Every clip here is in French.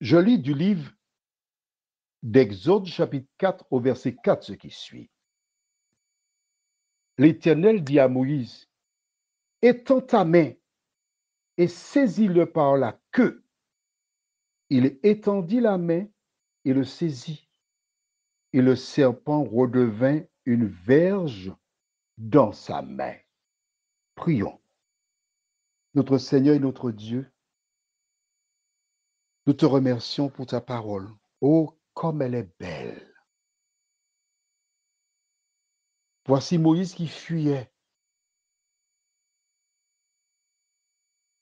Je lis du livre d'Exode chapitre 4 au verset 4 ce qui suit. L'Éternel dit à Moïse, étends ta main et saisis-le par la queue. Il étendit la main et le saisit. Et le serpent redevint une verge dans sa main. Prions. Notre Seigneur et notre Dieu, nous te remercions pour ta parole. Oh, comme elle est belle. Voici Moïse qui fuyait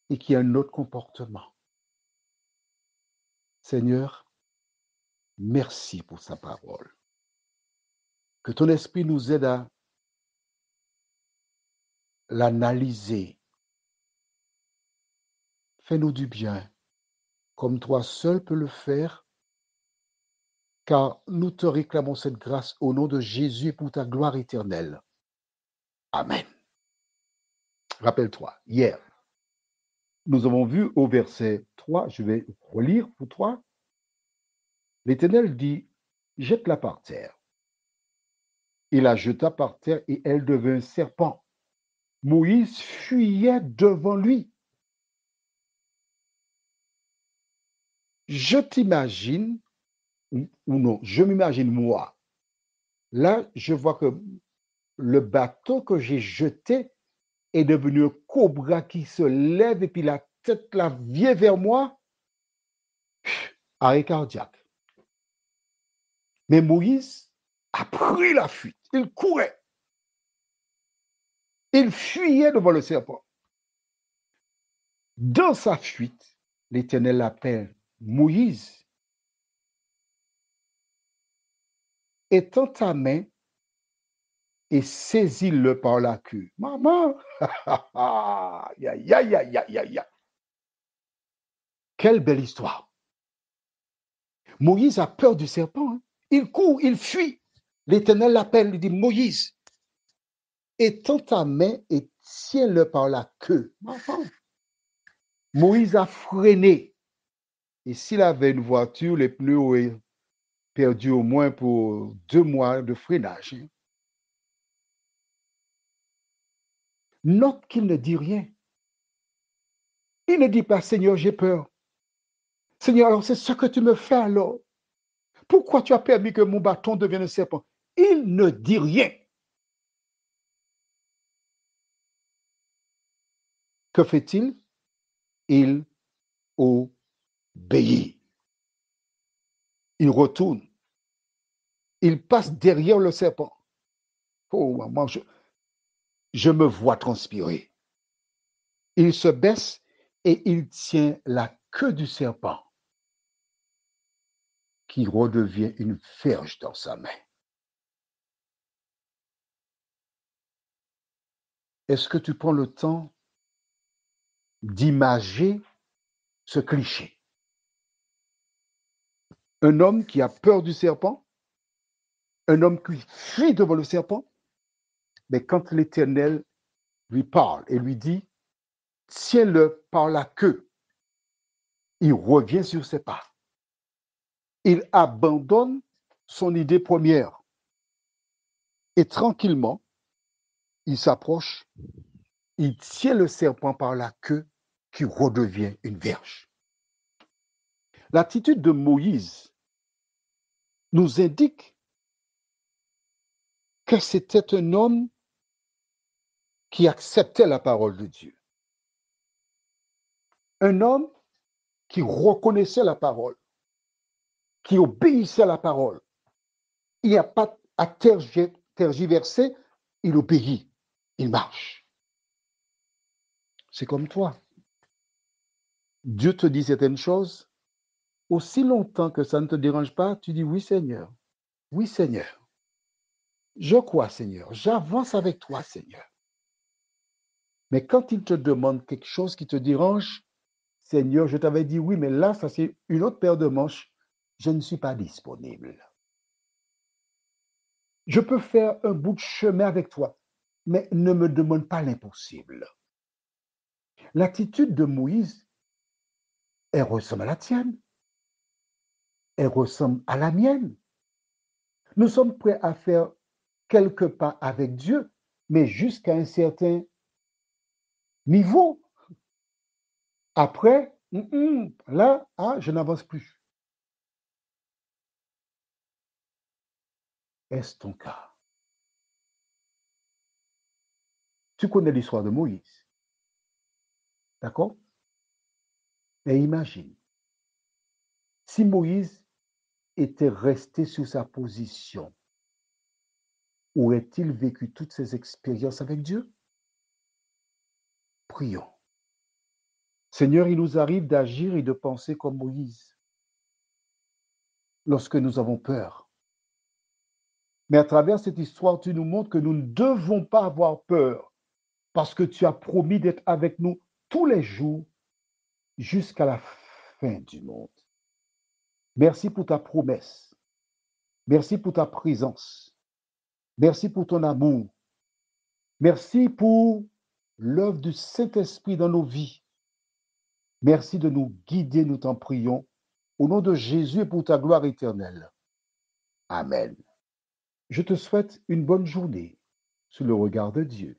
et qui a un autre comportement. Seigneur, merci pour sa parole. Que ton esprit nous aide à l'analyser. Fais-nous du bien comme toi seul peux le faire, car nous te réclamons cette grâce au nom de Jésus pour ta gloire éternelle. Amen. Rappelle-toi, hier, nous avons vu au verset 3, je vais relire pour toi, l'Éternel dit, jette-la par terre. Il la jeta par terre et elle devint un serpent. Moïse fuyait devant lui. je t'imagine, ou, non, je m'imagine moi. Là, je vois que le bateau que j'ai jeté est devenu un cobra qui se lève et puis la tête la vient vers moi. Arrêt cardiaque. Mais Moïse a pris la fuite. Il courait. Il fuyait devant le serpent. Dans sa fuite, l'Éternel l'appelle Moïse, étends ta main et saisis-le par la queue. Maman, ya, ya, ya, ya, Quelle belle histoire. Moïse a peur du serpent. Hein. Il court, il fuit. L'Éternel l'appelle, lui dit, Moïse, étends ta main et tiens-le par la queue. Maman. Moïse a freiné. Et s'il avait une voiture, les pneus auraient perdu au moins pour deux mois de freinage. Note qu'il ne dit rien. Il ne dit pas, Seigneur, j'ai peur. Seigneur, alors c'est ce que tu me fais alors. Pourquoi tu as permis que mon bâton devienne un serpent Il ne dit rien. Que fait-il Il obéit. Béhi, Il retourne. Il passe derrière le serpent. Oh maman, je, je me vois transpirer. Il se baisse et il tient la queue du serpent qui redevient une verge dans sa main. Est-ce que tu prends le temps d'imager ce cliché un homme qui a peur du serpent, un homme qui fuit devant le serpent, mais quand l'Éternel lui parle et lui dit, tiens-le par la queue, il revient sur ses pas. Il abandonne son idée première et tranquillement, il s'approche, il tient le serpent par la queue qui redevient une verge. L'attitude de Moïse nous indique que c'était un homme qui acceptait la parole de Dieu. Un homme qui reconnaissait la parole, qui obéissait à la parole. Il n'y a pas à tergiverser, il obéit, il marche. C'est comme toi. Dieu te dit certaines choses, aussi longtemps que ça ne te dérange pas, tu dis oui Seigneur, oui Seigneur. Je crois Seigneur, j'avance avec toi Seigneur. Mais quand il te demande quelque chose qui te dérange, Seigneur, je t'avais dit oui, mais là, ça c'est une autre paire de manches, je ne suis pas disponible. Je peux faire un bout de chemin avec toi, mais ne me demande pas l'impossible. L'attitude de Moïse, elle ressemble à la tienne elle ressemble à la mienne. Nous sommes prêts à faire quelques pas avec Dieu, mais jusqu'à un certain niveau. Après, là, ah, je n'avance plus. Est-ce ton cas Tu connais l'histoire de Moïse. D'accord Et imagine, si Moïse était resté sur sa position, aurait-il vécu toutes ses expériences avec Dieu Prions. Seigneur, il nous arrive d'agir et de penser comme Moïse lorsque nous avons peur. Mais à travers cette histoire, tu nous montres que nous ne devons pas avoir peur parce que tu as promis d'être avec nous tous les jours jusqu'à la fin du monde. Merci pour ta promesse. Merci pour ta présence. Merci pour ton amour. Merci pour l'œuvre du Saint-Esprit dans nos vies. Merci de nous guider, nous t'en prions, au nom de Jésus et pour ta gloire éternelle. Amen. Je te souhaite une bonne journée sous le regard de Dieu.